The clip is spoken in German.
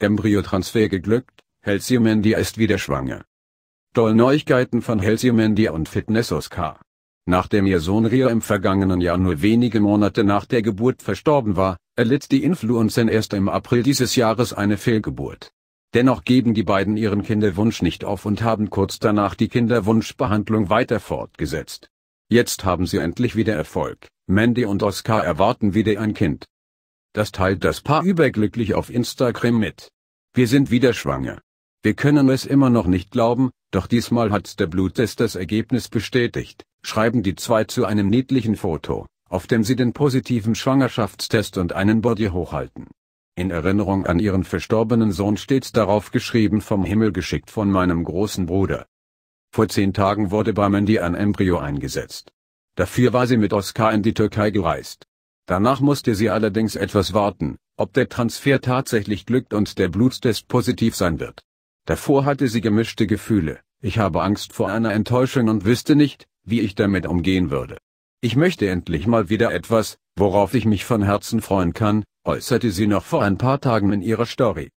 Embryotransfer geglückt, Helsiumendia ist wieder schwanger. Toll Neuigkeiten von Helsiumendia und Fitness Oscar. Nachdem ihr Sohn Ria im vergangenen Jahr nur wenige Monate nach der Geburt verstorben war, erlitt die Influencerin erst im April dieses Jahres eine Fehlgeburt. Dennoch geben die beiden ihren Kinderwunsch nicht auf und haben kurz danach die Kinderwunschbehandlung weiter fortgesetzt. Jetzt haben sie endlich wieder Erfolg, Mandy und Oscar erwarten wieder ein Kind. Das teilt das Paar überglücklich auf Instagram mit. Wir sind wieder schwanger. Wir können es immer noch nicht glauben, doch diesmal hat der Bluttest das Ergebnis bestätigt, schreiben die zwei zu einem niedlichen Foto, auf dem sie den positiven Schwangerschaftstest und einen Body hochhalten. In Erinnerung an ihren verstorbenen Sohn steht darauf geschrieben vom Himmel geschickt von meinem großen Bruder. Vor zehn Tagen wurde bei Mandy ein Embryo eingesetzt. Dafür war sie mit Oskar in die Türkei gereist. Danach musste sie allerdings etwas warten, ob der Transfer tatsächlich glückt und der Blutstest positiv sein wird. Davor hatte sie gemischte Gefühle, ich habe Angst vor einer Enttäuschung und wüsste nicht, wie ich damit umgehen würde. Ich möchte endlich mal wieder etwas, worauf ich mich von Herzen freuen kann, äußerte sie noch vor ein paar Tagen in ihrer Story.